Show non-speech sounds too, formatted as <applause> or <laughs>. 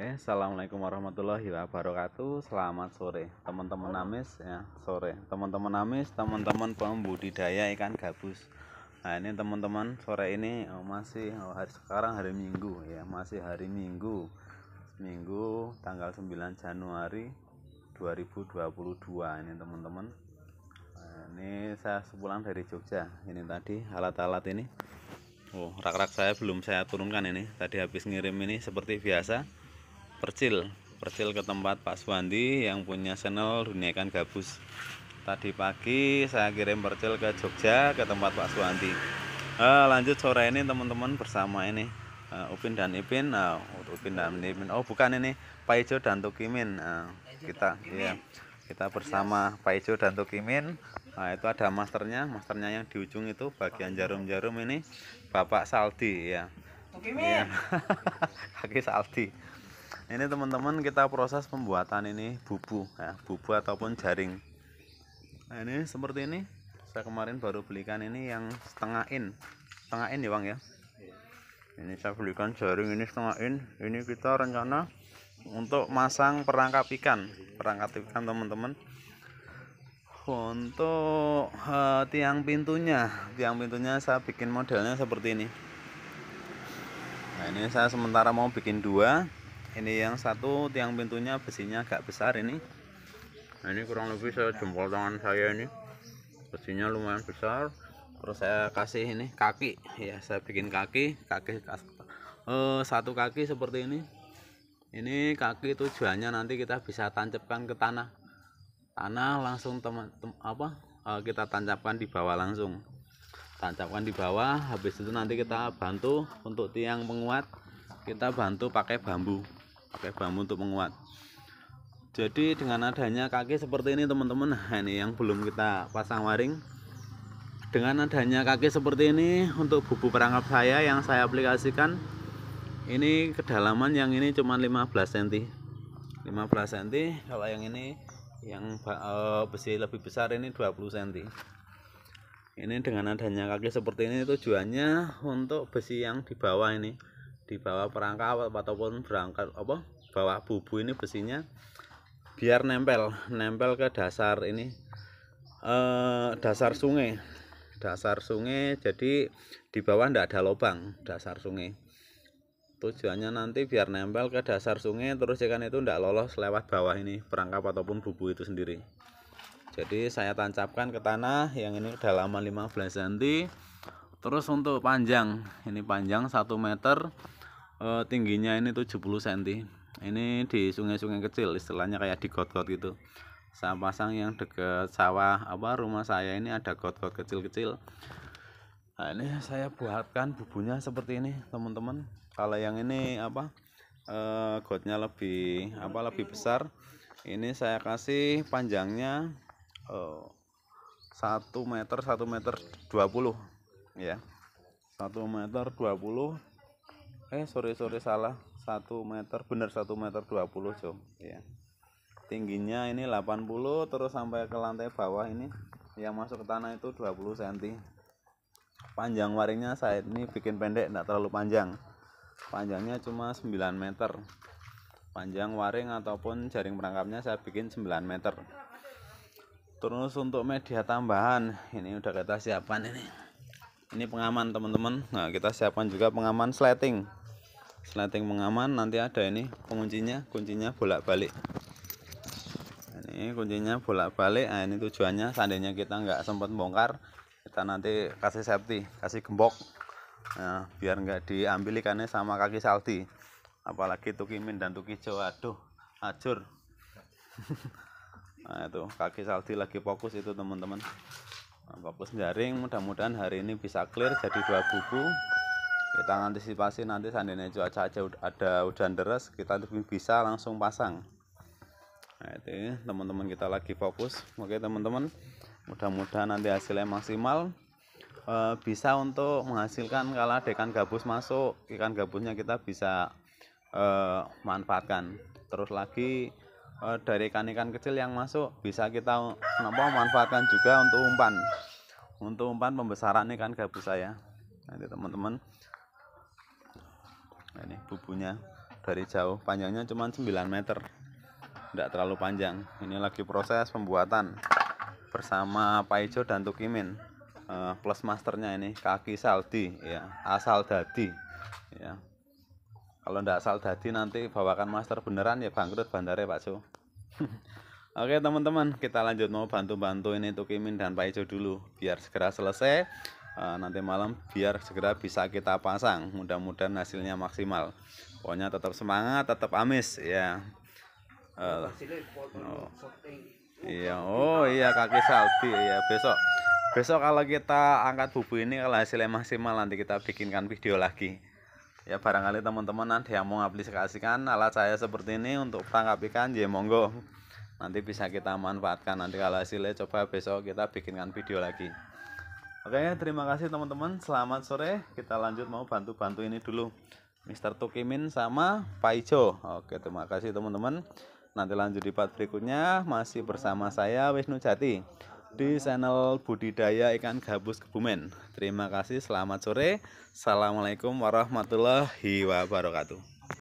Oke, assalamualaikum warahmatullahi wabarakatuh. Selamat sore, teman-teman amis ya sore, teman-teman amis, teman-teman pembudidaya ikan gabus. Nah ini teman-teman sore ini oh, masih oh, hari sekarang hari Minggu ya, masih hari Minggu, Minggu tanggal 9 Januari 2022 ini teman-teman. Nah, ini saya sepulang dari Jogja. Ini tadi alat-alat ini. Oh, rak-rak saya belum saya turunkan ini. Tadi habis ngirim ini seperti biasa percil percil ke tempat Pak Suwandi yang punya channel dunia ikan gabus tadi pagi saya kirim percil ke Jogja ke tempat Pak Suwandi uh, lanjut sore ini teman-teman bersama ini uh, Upin dan Ipin uh, Upin dan Ipin oh bukan ini Pak Ijo dan Tukimin uh, kita ya kita bersama Pak Ijo dan Tukimin Nah, itu ada masternya, masternya yang di ujung itu bagian jarum-jarum ini Bapak Saldi ya. Oke, ya. Kaki Saldi ini teman-teman kita proses pembuatan ini bubu ya, bubu ataupun jaring nah ini seperti ini saya kemarin baru belikan ini yang setengah in setengah in ya bang ya iya. ini saya belikan jaring ini setengah in ini kita rencana untuk masang perangkap ikan perangkap ikan teman-teman untuk uh, tiang pintunya tiang pintunya saya bikin modelnya seperti ini nah ini saya sementara mau bikin dua ini yang satu tiang pintunya besinya agak besar ini nah, ini kurang lebih saya jempol tangan saya ini besinya lumayan besar terus saya kasih ini kaki ya saya bikin kaki kaki eh, satu kaki seperti ini ini kaki tujuannya nanti kita bisa tancapkan ke tanah tanah langsung teman tem, apa eh, kita tancapkan di bawah langsung tancapkan di bawah habis itu nanti kita bantu untuk tiang penguat kita bantu pakai bambu pakai bambu untuk menguat jadi dengan adanya kaki seperti ini teman-teman nah ini yang belum kita pasang waring dengan adanya kaki seperti ini untuk bubu perangkap saya yang saya aplikasikan ini kedalaman yang ini cuma 15 cm 15 cm kalau yang ini yang eh, besi lebih besar ini 20 cm ini dengan adanya kaki seperti ini tujuannya untuk besi yang di bawah ini di bawah perangkap ataupun berangkat apa bawah bubu ini besinya biar nempel nempel ke dasar ini eh, dasar sungai dasar sungai jadi di bawah tidak ada lubang dasar sungai tujuannya nanti biar nempel ke dasar sungai terus ikan itu tidak lolos lewat bawah ini perangkap ataupun bubu itu sendiri jadi saya tancapkan ke tanah yang ini kedalaman 15 cm terus untuk panjang ini panjang 1 meter uh, tingginya ini 70 cm ini di sungai-sungai kecil istilahnya kayak di got-got gitu saya pasang yang dekat sawah apa rumah saya ini ada got-got kecil-kecil nah ini saya buatkan bubunya seperti ini teman-teman kalau yang ini apa uh, gotnya lebih apa lebih besar ini saya kasih panjangnya uh, eh, 1 meter 1 meter 20 ya 1 meter 20 eh sorry sorry salah satu meter bener satu meter 20 jom ya tingginya ini 80 terus sampai ke lantai bawah ini yang masuk ke tanah itu 20 cm panjang waringnya saya ini bikin pendek tidak terlalu panjang panjangnya cuma 9 meter panjang waring ataupun jaring perangkapnya saya bikin 9 meter terus untuk media tambahan ini udah kita siapkan ini ini pengaman teman-teman nah kita siapkan juga pengaman slating Selenting mengaman nanti ada ini penguncinya, kuncinya bolak-balik. Ini kuncinya bolak-balik. Nah, ini tujuannya seandainya kita nggak sempat bongkar, kita nanti kasih safety, kasih gembok. Nah, biar nggak diambil ikannya sama kaki salty Apalagi tukimin dan tukijo. Aduh, acur. <laughs> nah, itu kaki salty lagi fokus itu, teman-teman. Nah, fokus jaring, mudah-mudahan hari ini bisa clear jadi dua buku kita antisipasi nanti seandainya cuaca aja ada hujan deras kita bisa langsung pasang nah itu teman-teman kita lagi fokus oke teman-teman mudah-mudahan nanti hasilnya maksimal e, bisa untuk menghasilkan ada ikan gabus masuk ikan gabusnya kita bisa e, manfaatkan terus lagi e, dari ikan-ikan kecil yang masuk bisa kita kenapa manfaatkan juga untuk umpan untuk umpan pembesaran ikan gabus saya nanti teman-teman nah, ini bubunya dari jauh panjangnya cuma 9 meter tidak terlalu panjang ini lagi proses pembuatan bersama Paijo dan Tukimin uh, plus masternya ini kaki saldi ya asal dadi ya kalau tidak asal dadi nanti bawakan master beneran ya bangkrut bandarnya Pak Jo <laughs> Oke teman-teman kita lanjut mau bantu-bantu ini Tukimin dan Paijo dulu biar segera selesai Eh, nanti malam biar segera bisa kita pasang mudah-mudahan hasilnya maksimal pokoknya tetap semangat tetap amis ya eh, oh. iya oh iya kaki salti ya besok besok kalau kita angkat bubu ini kalau hasilnya maksimal nanti kita bikinkan video lagi ya barangkali teman-teman nanti yang mau aplikasikan alat saya seperti ini untuk perangkap ikan ya monggo nanti bisa kita manfaatkan nanti kalau hasilnya coba besok kita bikinkan video lagi Oke, terima kasih teman-teman. Selamat sore. Kita lanjut mau bantu-bantu ini dulu. Mr. Tokimin sama Paijo. Oke, Oke, terima kasih teman-teman. Nanti lanjut di part berikutnya masih bersama saya Wisnu Jati di channel budidaya ikan gabus Kebumen. Terima kasih, selamat sore. Assalamualaikum warahmatullahi wabarakatuh.